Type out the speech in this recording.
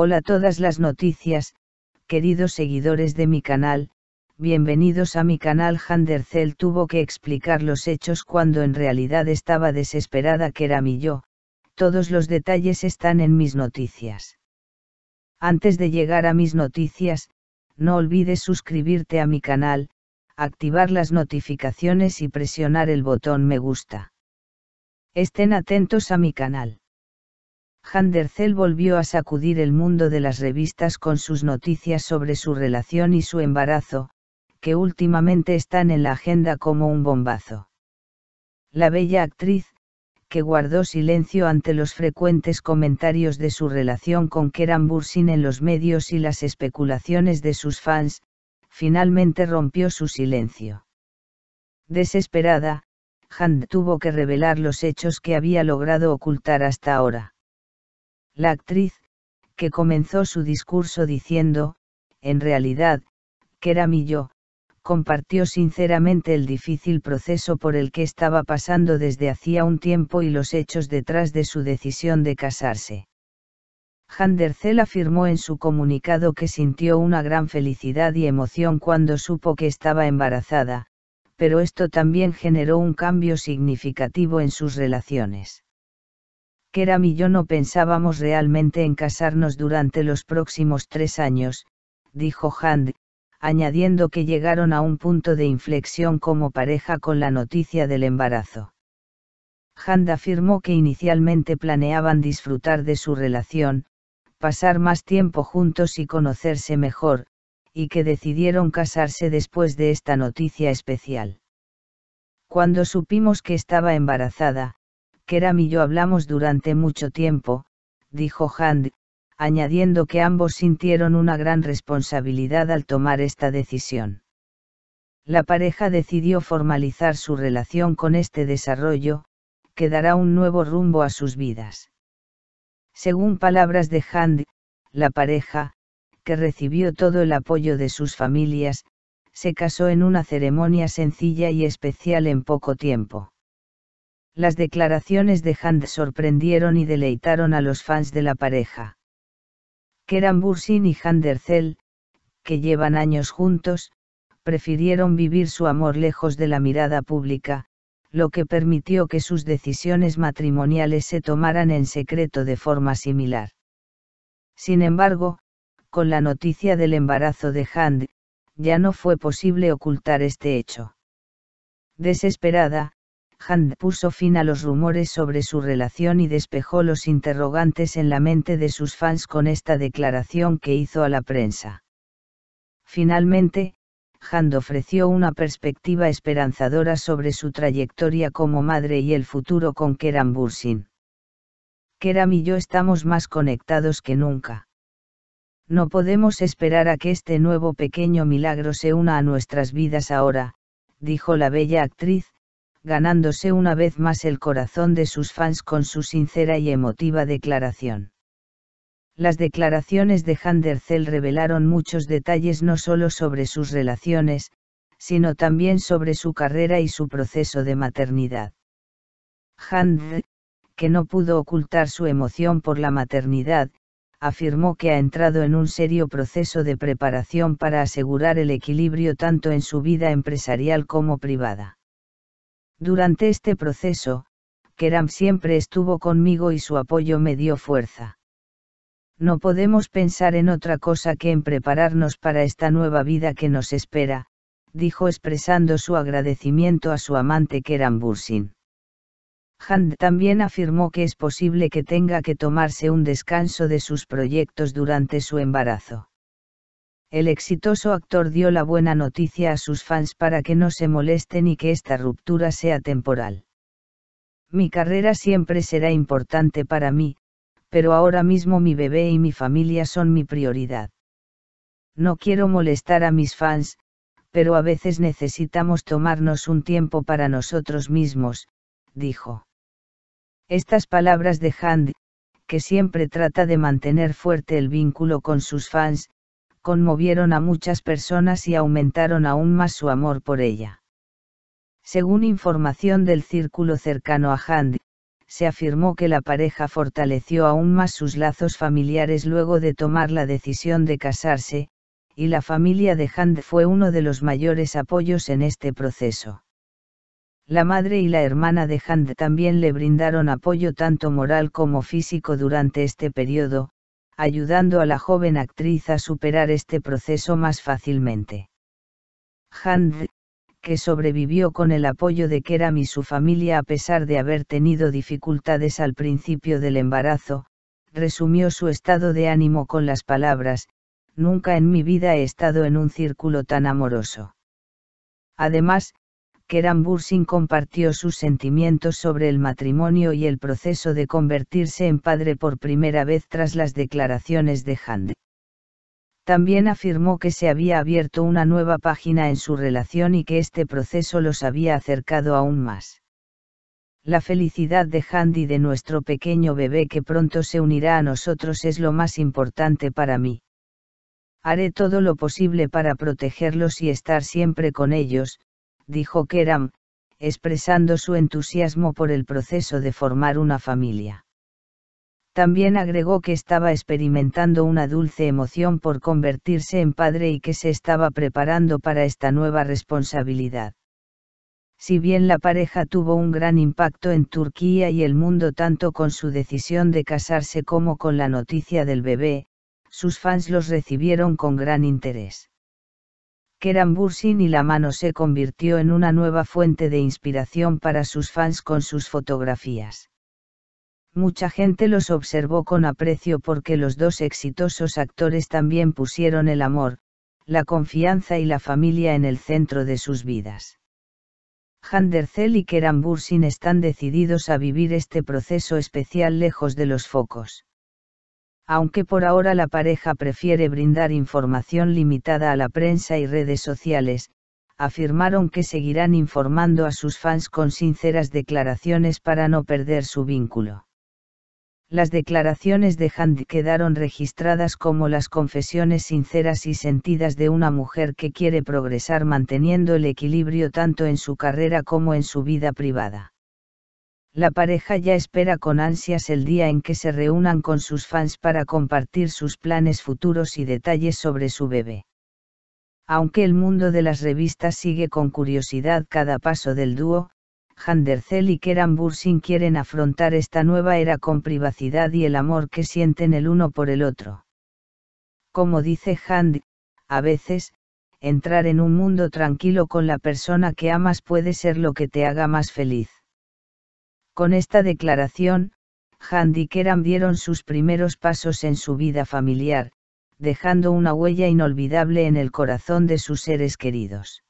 Hola todas las noticias, queridos seguidores de mi canal, bienvenidos a mi canal Handercel tuvo que explicar los hechos cuando en realidad estaba desesperada que era mi yo, todos los detalles están en mis noticias. Antes de llegar a mis noticias, no olvides suscribirte a mi canal, activar las notificaciones y presionar el botón me gusta. Estén atentos a mi canal. Handercel volvió a sacudir el mundo de las revistas con sus noticias sobre su relación y su embarazo, que últimamente están en la agenda como un bombazo. La bella actriz, que guardó silencio ante los frecuentes comentarios de su relación con Keran Bursin en los medios y las especulaciones de sus fans, finalmente rompió su silencio. Desesperada, Hand tuvo que revelar los hechos que había logrado ocultar hasta ahora. La actriz, que comenzó su discurso diciendo, en realidad, que era mi yo, compartió sinceramente el difícil proceso por el que estaba pasando desde hacía un tiempo y los hechos detrás de su decisión de casarse. Handercel afirmó en su comunicado que sintió una gran felicidad y emoción cuando supo que estaba embarazada, pero esto también generó un cambio significativo en sus relaciones. Keram y yo no pensábamos realmente en casarnos durante los próximos tres años, dijo Hand, añadiendo que llegaron a un punto de inflexión como pareja con la noticia del embarazo. Hand afirmó que inicialmente planeaban disfrutar de su relación, pasar más tiempo juntos y conocerse mejor, y que decidieron casarse después de esta noticia especial. Cuando supimos que estaba embarazada, Keram y yo hablamos durante mucho tiempo, dijo Hand, añadiendo que ambos sintieron una gran responsabilidad al tomar esta decisión. La pareja decidió formalizar su relación con este desarrollo, que dará un nuevo rumbo a sus vidas. Según palabras de Hand, la pareja, que recibió todo el apoyo de sus familias, se casó en una ceremonia sencilla y especial en poco tiempo. Las declaraciones de Hand sorprendieron y deleitaron a los fans de la pareja. Keran Bursin y Hand que llevan años juntos, prefirieron vivir su amor lejos de la mirada pública, lo que permitió que sus decisiones matrimoniales se tomaran en secreto de forma similar. Sin embargo, con la noticia del embarazo de Hand, ya no fue posible ocultar este hecho. Desesperada, Hand puso fin a los rumores sobre su relación y despejó los interrogantes en la mente de sus fans con esta declaración que hizo a la prensa. Finalmente, Hand ofreció una perspectiva esperanzadora sobre su trayectoria como madre y el futuro con Keram Bursin. Keram y yo estamos más conectados que nunca. No podemos esperar a que este nuevo pequeño milagro se una a nuestras vidas ahora, dijo la bella actriz, ganándose una vez más el corazón de sus fans con su sincera y emotiva declaración. Las declaraciones de Handercel revelaron muchos detalles no solo sobre sus relaciones, sino también sobre su carrera y su proceso de maternidad. Handel, que no pudo ocultar su emoción por la maternidad, afirmó que ha entrado en un serio proceso de preparación para asegurar el equilibrio tanto en su vida empresarial como privada. Durante este proceso, Keram siempre estuvo conmigo y su apoyo me dio fuerza. No podemos pensar en otra cosa que en prepararnos para esta nueva vida que nos espera, dijo expresando su agradecimiento a su amante Keram Bursin. Hand también afirmó que es posible que tenga que tomarse un descanso de sus proyectos durante su embarazo el exitoso actor dio la buena noticia a sus fans para que no se molesten y que esta ruptura sea temporal. Mi carrera siempre será importante para mí, pero ahora mismo mi bebé y mi familia son mi prioridad. No quiero molestar a mis fans, pero a veces necesitamos tomarnos un tiempo para nosotros mismos, dijo. Estas palabras de Hand, que siempre trata de mantener fuerte el vínculo con sus fans, conmovieron a muchas personas y aumentaron aún más su amor por ella. Según información del círculo cercano a Hand, se afirmó que la pareja fortaleció aún más sus lazos familiares luego de tomar la decisión de casarse, y la familia de Hand fue uno de los mayores apoyos en este proceso. La madre y la hermana de Hand también le brindaron apoyo tanto moral como físico durante este periodo, ayudando a la joven actriz a superar este proceso más fácilmente. Hand, que sobrevivió con el apoyo de Keram y su familia a pesar de haber tenido dificultades al principio del embarazo, resumió su estado de ánimo con las palabras, Nunca en mi vida he estado en un círculo tan amoroso. Además, Keran Bursin compartió sus sentimientos sobre el matrimonio y el proceso de convertirse en padre por primera vez tras las declaraciones de Hande. También afirmó que se había abierto una nueva página en su relación y que este proceso los había acercado aún más. La felicidad de Handy de nuestro pequeño bebé que pronto se unirá a nosotros es lo más importante para mí. Haré todo lo posible para protegerlos y estar siempre con ellos, dijo Keram, expresando su entusiasmo por el proceso de formar una familia. También agregó que estaba experimentando una dulce emoción por convertirse en padre y que se estaba preparando para esta nueva responsabilidad. Si bien la pareja tuvo un gran impacto en Turquía y el mundo tanto con su decisión de casarse como con la noticia del bebé, sus fans los recibieron con gran interés. Kerem Bursin y la mano se convirtió en una nueva fuente de inspiración para sus fans con sus fotografías. Mucha gente los observó con aprecio porque los dos exitosos actores también pusieron el amor, la confianza y la familia en el centro de sus vidas. Handercel y Keran Bursin están decididos a vivir este proceso especial lejos de los focos aunque por ahora la pareja prefiere brindar información limitada a la prensa y redes sociales, afirmaron que seguirán informando a sus fans con sinceras declaraciones para no perder su vínculo. Las declaraciones de Hand quedaron registradas como las confesiones sinceras y sentidas de una mujer que quiere progresar manteniendo el equilibrio tanto en su carrera como en su vida privada la pareja ya espera con ansias el día en que se reúnan con sus fans para compartir sus planes futuros y detalles sobre su bebé. Aunque el mundo de las revistas sigue con curiosidad cada paso del dúo, Handercel y Keran Bursin quieren afrontar esta nueva era con privacidad y el amor que sienten el uno por el otro. Como dice Hand, a veces, entrar en un mundo tranquilo con la persona que amas puede ser lo que te haga más feliz. Con esta declaración, Keram dieron sus primeros pasos en su vida familiar, dejando una huella inolvidable en el corazón de sus seres queridos.